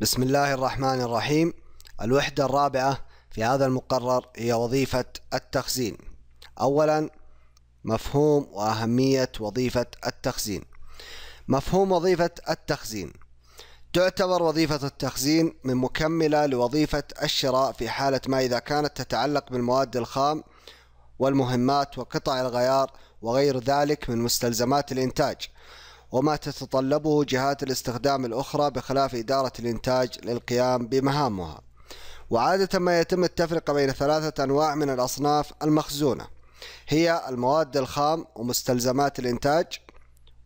بسم الله الرحمن الرحيم الوحدة الرابعة في هذا المقرر هي وظيفة التخزين أولا مفهوم وأهمية وظيفة التخزين مفهوم وظيفة التخزين تعتبر وظيفة التخزين من مكملة لوظيفة الشراء في حالة ما إذا كانت تتعلق بالمواد الخام والمهمات وقطع الغيار وغير ذلك من مستلزمات الإنتاج وما تتطلبه جهات الاستخدام الأخرى بخلاف إدارة الإنتاج للقيام بمهامها وعادة ما يتم التفرقة بين ثلاثة أنواع من الأصناف المخزونة هي المواد الخام ومستلزمات الإنتاج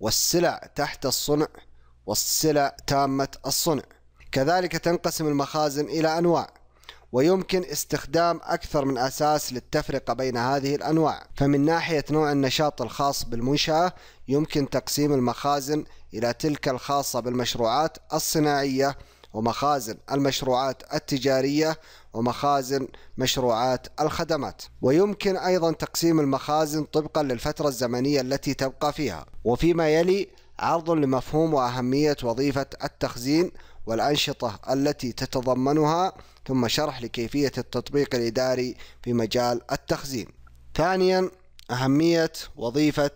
والسلع تحت الصنع والسلع تامة الصنع كذلك تنقسم المخازن إلى أنواع ويمكن استخدام أكثر من أساس للتفرقة بين هذه الأنواع فمن ناحية نوع النشاط الخاص بالمنشأة يمكن تقسيم المخازن إلى تلك الخاصة بالمشروعات الصناعية ومخازن المشروعات التجارية ومخازن مشروعات الخدمات ويمكن أيضا تقسيم المخازن طبقا للفترة الزمنية التي تبقى فيها وفيما يلي عرض لمفهوم وأهمية وظيفة التخزين والأنشطة التي تتضمنها ثم شرح لكيفية التطبيق الإداري في مجال التخزين ثانيا أهمية وظيفة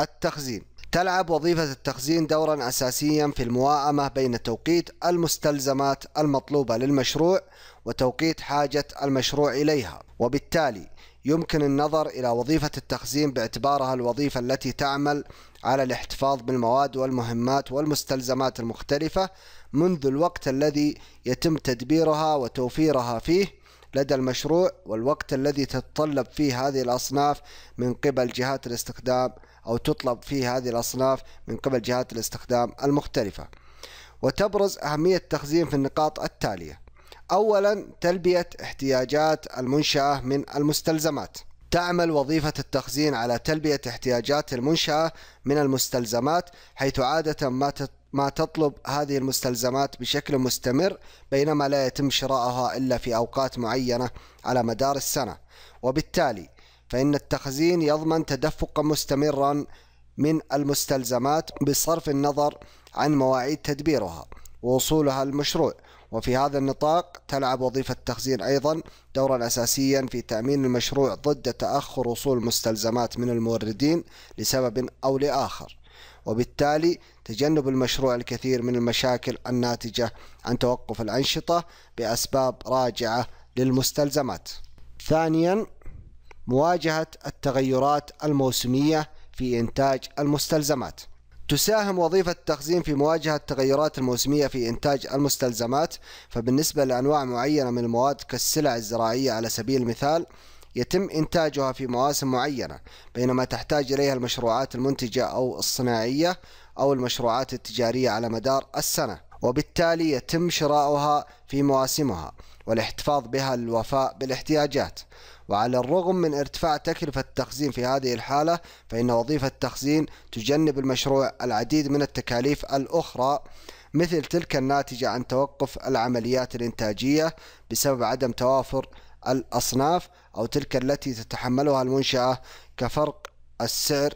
التخزين تلعب وظيفة التخزين دورا أساسيا في المواءمة بين توقيت المستلزمات المطلوبة للمشروع وتوقيت حاجة المشروع إليها وبالتالي يمكن النظر إلى وظيفة التخزين باعتبارها الوظيفة التي تعمل على الاحتفاظ بالمواد والمهمات والمستلزمات المختلفة منذ الوقت الذي يتم تدبيرها وتوفيرها فيه لدى المشروع والوقت الذي تتطلب فيه هذه الأصناف من قبل جهات الاستخدام أو تطلب في هذه الأصناف من قبل جهات الاستخدام المختلفة وتبرز أهمية التخزين في النقاط التالية أولا تلبية احتياجات المنشأة من المستلزمات تعمل وظيفة التخزين على تلبية احتياجات المنشأة من المستلزمات حيث عادة ما ما تطلب هذه المستلزمات بشكل مستمر بينما لا يتم شراءها إلا في أوقات معينة على مدار السنة وبالتالي فإن التخزين يضمن تدفقا مستمرا من المستلزمات بصرف النظر عن مواعيد تدبيرها ووصولها المشروع وفي هذا النطاق تلعب وظيفة التخزين أيضا دورا أساسيا في تأمين المشروع ضد تأخر وصول المستلزمات من الموردين لسبب أو لآخر وبالتالي تجنب المشروع الكثير من المشاكل الناتجة عن توقف الأنشطة بأسباب راجعة للمستلزمات ثانيا مواجهة التغيرات الموسمية في إنتاج المستلزمات. تساهم وظيفة التخزين في مواجهة التغيرات الموسمية في إنتاج المستلزمات، فبالنسبة لأنواع معينة من المواد كالسلع الزراعية على سبيل المثال، يتم إنتاجها في مواسم معينة، بينما تحتاج إليها المشروعات المنتجة أو الصناعية أو المشروعات التجارية على مدار السنة. وبالتالي يتم شراؤها في مواسمها والاحتفاظ بها للوفاء بالاحتياجات وعلى الرغم من ارتفاع تكلفة التخزين في هذه الحالة فإن وظيفة التخزين تجنب المشروع العديد من التكاليف الأخرى مثل تلك الناتجة عن توقف العمليات الإنتاجية بسبب عدم توافر الأصناف أو تلك التي تتحملها المنشأة كفرق السعر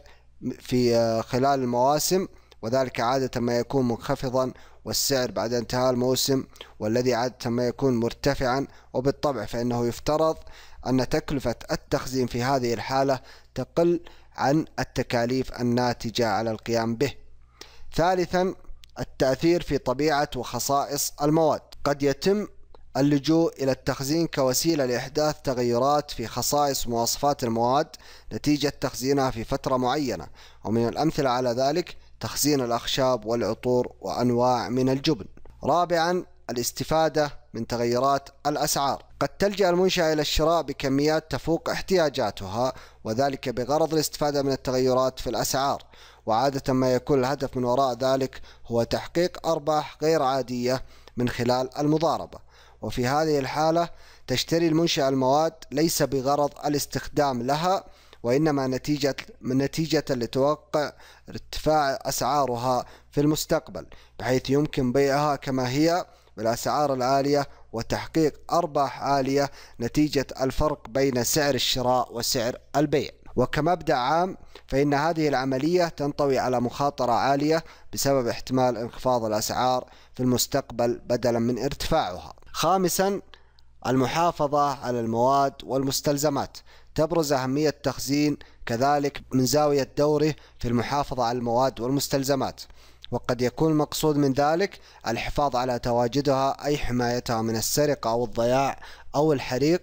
في آه، خلال المواسم وذلك عادة ما يكون منخفضا والسعر بعد انتهاء الموسم والذي عادة ما يكون مرتفعا وبالطبع فإنه يفترض أن تكلفة التخزين في هذه الحالة تقل عن التكاليف الناتجة على القيام به. ثالثا التأثير في طبيعة وخصائص المواد. قد يتم اللجوء إلى التخزين كوسيلة لإحداث تغيرات في خصائص ومواصفات المواد نتيجة تخزينها في فترة معينة ومن الأمثلة على ذلك تخزين الأخشاب والعطور وأنواع من الجبن رابعا الاستفادة من تغيرات الأسعار قد تلجأ المنشأة إلى الشراء بكميات تفوق احتياجاتها وذلك بغرض الاستفادة من التغيرات في الأسعار وعادة ما يكون الهدف من وراء ذلك هو تحقيق أرباح غير عادية من خلال المضاربة وفي هذه الحالة تشتري المنشأة المواد ليس بغرض الاستخدام لها وإنما نتيجة نتيجة لتوقع ارتفاع أسعارها في المستقبل بحيث يمكن بيعها كما هي بالأسعار العالية وتحقيق أرباح عالية نتيجة الفرق بين سعر الشراء وسعر البيع وكمبدأ عام فإن هذه العملية تنطوي على مخاطرة عالية بسبب احتمال انخفاض الأسعار في المستقبل بدلا من ارتفاعها خامسا المحافظة على المواد والمستلزمات تبرز أهمية التخزين كذلك من زاوية دوره في المحافظة على المواد والمستلزمات وقد يكون المقصود من ذلك الحفاظ على تواجدها أي حمايتها من السرقة أو الضياع أو الحريق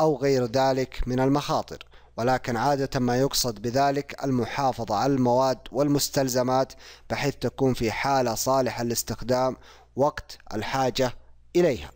أو غير ذلك من المخاطر ولكن عادة ما يقصد بذلك المحافظة على المواد والمستلزمات بحيث تكون في حالة صالحة للاستخدام وقت الحاجة إليها